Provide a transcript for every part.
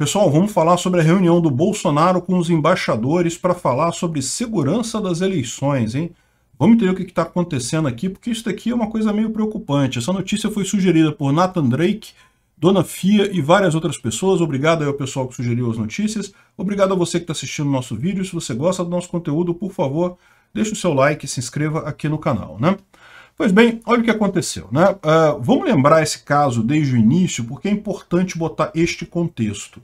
Pessoal, vamos falar sobre a reunião do Bolsonaro com os embaixadores para falar sobre segurança das eleições, hein? Vamos entender o que está acontecendo aqui, porque isso daqui é uma coisa meio preocupante. Essa notícia foi sugerida por Nathan Drake, Dona Fia e várias outras pessoas. Obrigado aí ao pessoal que sugeriu as notícias. Obrigado a você que está assistindo o nosso vídeo. Se você gosta do nosso conteúdo, por favor, deixe o seu like e se inscreva aqui no canal, né? Pois bem, olha o que aconteceu. Né? Uh, vamos lembrar esse caso desde o início, porque é importante botar este contexto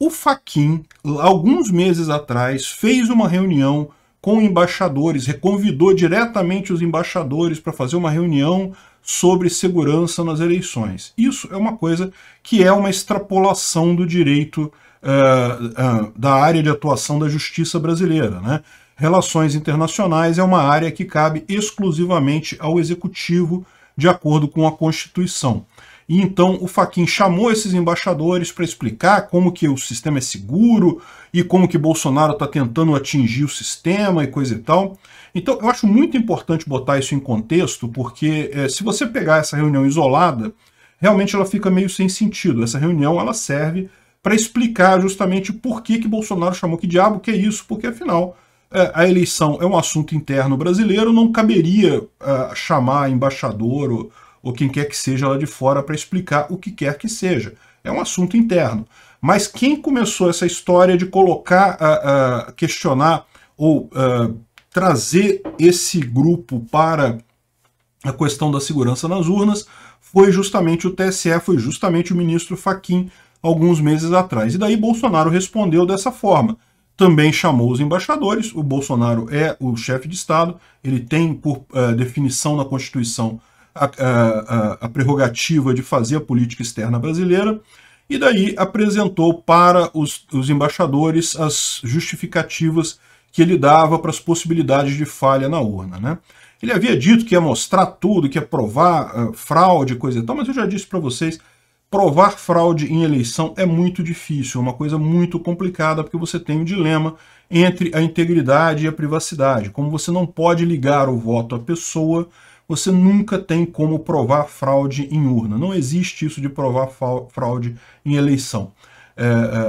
o Faquin, alguns meses atrás, fez uma reunião com embaixadores, reconvidou diretamente os embaixadores para fazer uma reunião sobre segurança nas eleições. Isso é uma coisa que é uma extrapolação do direito uh, uh, da área de atuação da justiça brasileira. Né? Relações internacionais é uma área que cabe exclusivamente ao executivo, de acordo com a Constituição. E então o Faquin chamou esses embaixadores para explicar como que o sistema é seguro e como que Bolsonaro está tentando atingir o sistema e coisa e tal. Então eu acho muito importante botar isso em contexto, porque é, se você pegar essa reunião isolada, realmente ela fica meio sem sentido. Essa reunião ela serve para explicar justamente por que, que Bolsonaro chamou que diabo que é isso, porque afinal eh, a eleição é um assunto interno brasileiro, não caberia eh, chamar embaixador ou ou quem quer que seja lá de fora para explicar o que quer que seja. É um assunto interno. Mas quem começou essa história de colocar, questionar ou trazer esse grupo para a questão da segurança nas urnas foi justamente o TSE, foi justamente o ministro Faquim alguns meses atrás. E daí Bolsonaro respondeu dessa forma. Também chamou os embaixadores. O Bolsonaro é o chefe de Estado, ele tem, por uh, definição na Constituição, a, a, a prerrogativa de fazer a política externa brasileira, e daí apresentou para os, os, embaixadores as justificativas que ele dava para as possibilidades de falha na urna. Né? Ele havia dito que ia mostrar tudo, que ia provar uh, fraude, coisa e tal, mas eu já disse para vocês, provar fraude em eleição é muito difícil, é uma coisa muito complicada, porque você tem um dilema entre a integridade e a privacidade. Como você não pode ligar o voto à pessoa, você nunca tem como provar fraude em urna. Não existe isso de provar fraude em eleição. É,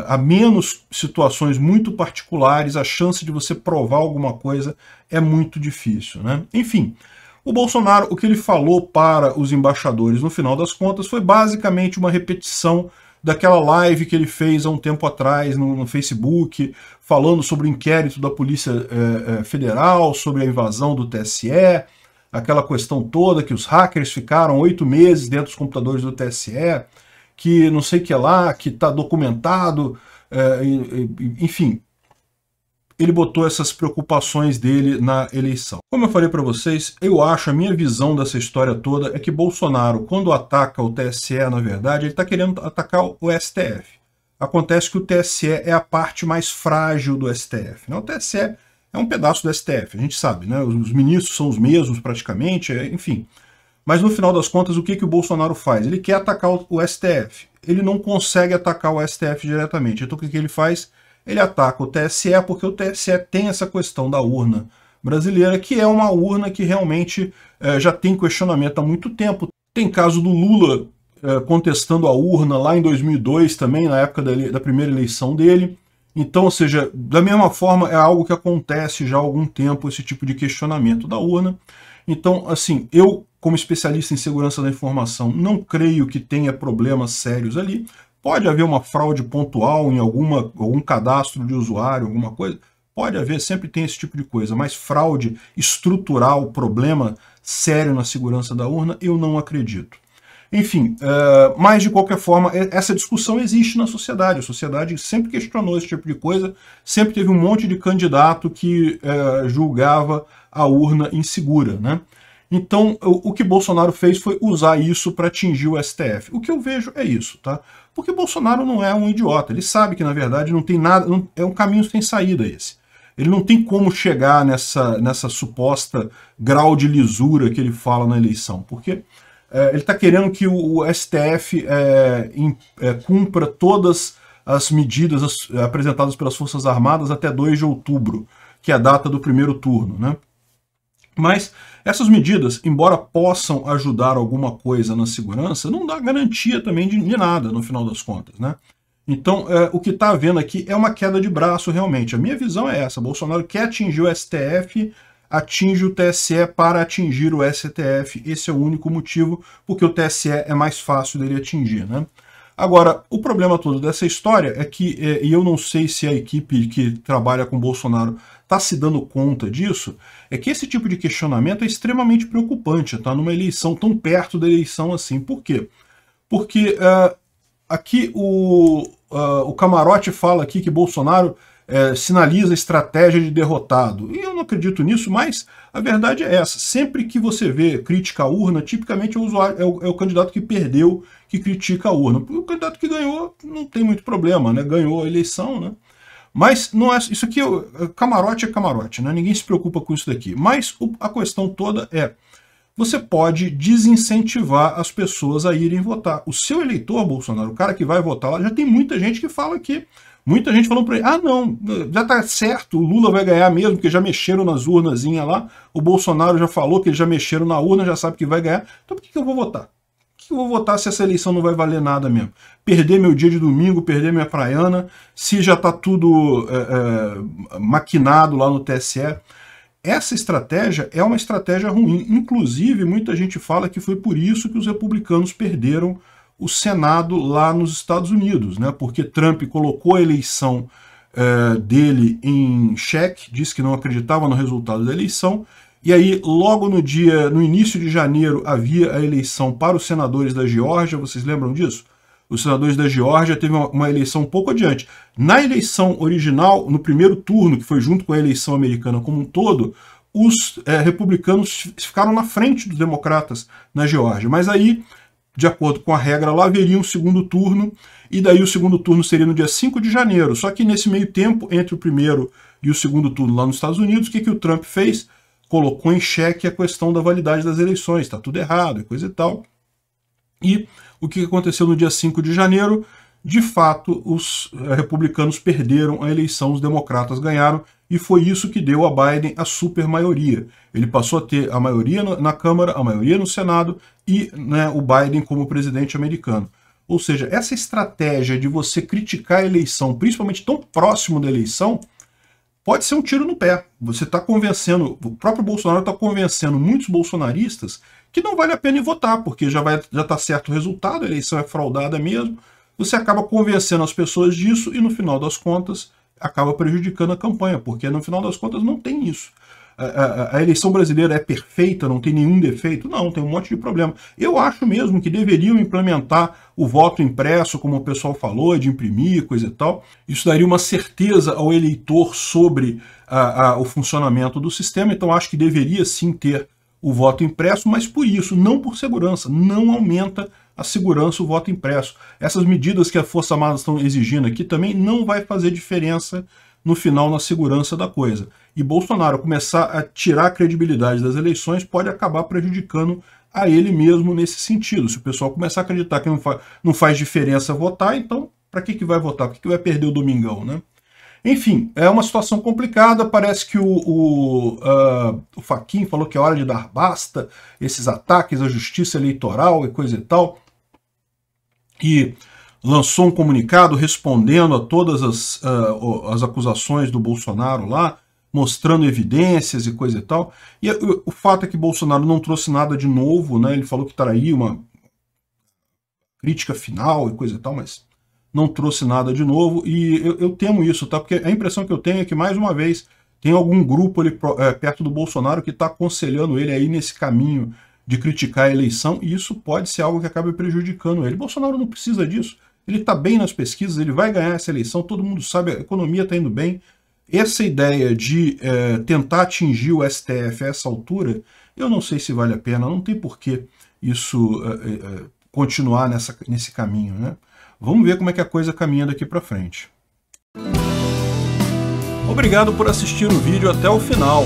a é, menos situações muito particulares, a chance de você provar alguma coisa é muito difícil. Né? Enfim, o Bolsonaro, o que ele falou para os embaixadores no final das contas foi basicamente uma repetição daquela live que ele fez há um tempo atrás no, no Facebook, falando sobre o inquérito da Polícia é, é, Federal, sobre a invasão do TSE, aquela questão toda que os hackers ficaram oito meses dentro dos computadores do TSE, que não sei o que lá, que está documentado, é, enfim. Ele botou essas preocupações dele na eleição. Como eu falei para vocês, eu acho, a minha visão dessa história toda é que Bolsonaro, quando ataca o TSE, na verdade, ele está querendo atacar o STF. Acontece que o TSE é a parte mais frágil do STF. Né? O TSE é um pedaço do STF, a gente sabe, né? Os ministros são os mesmos praticamente, é, enfim. Mas no final das contas, o que, que o Bolsonaro faz? Ele quer atacar o STF. Ele não consegue atacar o STF diretamente. Então o que, que ele faz? Ele ataca o TSE, porque o TSE tem essa questão da urna brasileira, que é uma urna que realmente eh, já tem questionamento há muito tempo. Tem caso do Lula eh, contestando a urna lá em 2002 também, na época da, da primeira eleição dele. Então, ou seja, da mesma forma, é algo que acontece já há algum tempo, esse tipo de questionamento da urna. Então, assim, eu, como especialista em segurança da informação, não creio que tenha problemas sérios ali. Pode haver uma fraude pontual em alguma, algum cadastro de usuário, alguma coisa. Pode haver, sempre tem esse tipo de coisa, mas fraude estrutural, problema sério na segurança da urna, eu não acredito. Enfim, uh, mas de qualquer forma, essa discussão existe na sociedade. A sociedade sempre questionou esse tipo de coisa, sempre teve um monte de candidato que uh, julgava a urna insegura. Né? Então, o, o que Bolsonaro fez foi usar isso para atingir o STF. O que eu vejo é isso, tá? Porque Bolsonaro não é um idiota. Ele sabe que, na verdade, não tem nada. Não, é um caminho sem saída esse. Ele não tem como chegar nessa, nessa suposta grau de lisura que ele fala na eleição, porque é, ele está querendo que o, STF é, é, cumpra todas as medidas as, apresentadas pelas Forças Armadas até 2 de outubro, que é a data do primeiro turno. Né? Mas essas medidas, embora possam ajudar alguma coisa na segurança, não dá garantia também de, de nada no final das contas. Né? Então, é, o que está havendo aqui é uma queda de braço realmente. A minha visão é essa: Bolsonaro quer atingir o STF atinge o TSE para atingir o STF. Esse é o único motivo, porque o TSE é mais fácil dele atingir. Né? Agora, o problema todo dessa história é que, é, e eu não sei se a equipe que trabalha com Bolsonaro está se dando conta disso, é que esse tipo de questionamento é extremamente preocupante, tá? Numa eleição tão perto da eleição assim. Por quê? Porque uh, aqui o, uh, o camarote fala aqui que Bolsonaro é, sinaliza estratégia de derrotado. E eu não acredito nisso, mas a verdade é essa. Sempre que você vê crítica à urna, tipicamente é o, usuário, é o, é o candidato que perdeu que critica a urna. O candidato que ganhou não tem muito problema, né? Ganhou a eleição, né? Mas não é, isso aqui, é é camarote é camarote, né? ninguém se preocupa com isso daqui. Mas o, a questão toda é, você pode desincentivar as pessoas a irem votar. O seu eleitor, Bolsonaro, o cara que vai votar lá, já tem muita gente que fala que Muita gente falando para ele, ah não, já tá certo, o Lula vai ganhar mesmo, porque já mexeram nas urnazinhas lá, o Bolsonaro já falou que eles já mexeram na urna, já sabe que vai ganhar, então por que, que eu vou votar? Por que, que eu vou votar se essa eleição não vai valer nada mesmo? Perder meu dia de domingo, perder minha praiana, se já tá tudo é, é, maquinado lá no TSE. Essa estratégia é uma estratégia ruim, inclusive muita gente fala que foi por isso que os republicanos perderam o Senado lá nos Estados Unidos, né? porque Trump colocou a eleição eh, dele em xeque, disse que não acreditava no resultado da eleição, e aí, logo no dia, no início de janeiro, havia a eleição para os senadores da Geórgia, vocês lembram disso? Os senadores da Geórgia teve uma, uma eleição um pouco adiante. Na eleição original, no primeiro turno, que foi junto com a eleição americana como um todo, os eh, republicanos ficaram na frente dos democratas na Geórgia. Mas aí de acordo com a regra lá, haveria um segundo turno, e daí o segundo turno seria no dia 5 de janeiro. Só que nesse meio tempo, entre o primeiro e o segundo turno lá nos Estados Unidos, o que, que o Trump fez? Colocou em xeque a questão da validade das eleições, está tudo errado e coisa e tal. E o que aconteceu no dia 5 de janeiro? De fato, os eh, republicanos perderam a eleição, os democratas ganharam, e foi isso que deu a Biden a supermaioria. Ele passou a ter a maioria na Câmara, a maioria no Senado e né, o Biden como presidente americano. Ou seja, essa estratégia de você criticar a eleição, principalmente tão próximo da eleição, pode ser um tiro no pé. Você está convencendo, o próprio Bolsonaro está convencendo muitos bolsonaristas que não vale a pena ir votar, porque já está já tá certo o resultado, a eleição é fraudada mesmo. Você acaba convencendo as pessoas disso e, no final das contas, acaba prejudicando a campanha, porque no final das contas não tem isso. A, a, a, eleição brasileira é perfeita, não tem nenhum defeito? Não, tem um monte de problema. Eu acho mesmo que deveriam implementar o voto impresso, como o pessoal falou, de imprimir, coisa e tal. Isso daria uma certeza ao eleitor sobre a, o funcionamento do sistema, então acho que deveria sim ter o voto impresso, mas por isso, não por segurança, não aumenta a segurança, o voto impresso. Essas medidas que a força Armada estão exigindo aqui também não vai fazer diferença no final na segurança da coisa. E Bolsonaro começar a tirar a credibilidade das eleições pode acabar prejudicando a ele mesmo nesse sentido. Se o pessoal começar a acreditar que não, fa não faz diferença votar, então para que, que vai votar? Por que, que vai perder o domingão, né? Enfim, é uma situação complicada. Parece que o, o, uh, o Faquin falou que é hora de dar basta esses ataques à justiça eleitoral e coisa e tal que lançou um comunicado respondendo a todas as, uh, as acusações do Bolsonaro lá, mostrando evidências e coisa e tal. E o, o fato é que Bolsonaro não trouxe nada de novo, né? Ele falou que traria uma crítica final e coisa e tal, mas não trouxe nada de novo. E eu, eu temo isso, tá? Porque a impressão que eu tenho é que, mais uma vez, tem algum grupo ali é, perto do Bolsonaro que está aconselhando ele aí nesse caminho de criticar a eleição e isso pode ser algo que acabe prejudicando ele. Bolsonaro não precisa disso. Ele está bem nas pesquisas, ele vai ganhar essa eleição, todo mundo sabe, a economia está indo bem. Essa ideia de é, tentar atingir o STF a essa altura, eu não sei se vale a pena, não tem por que isso é, é, continuar nessa, nesse caminho. Né? Vamos ver como é que a coisa caminha daqui para frente. Obrigado por assistir o vídeo até o final.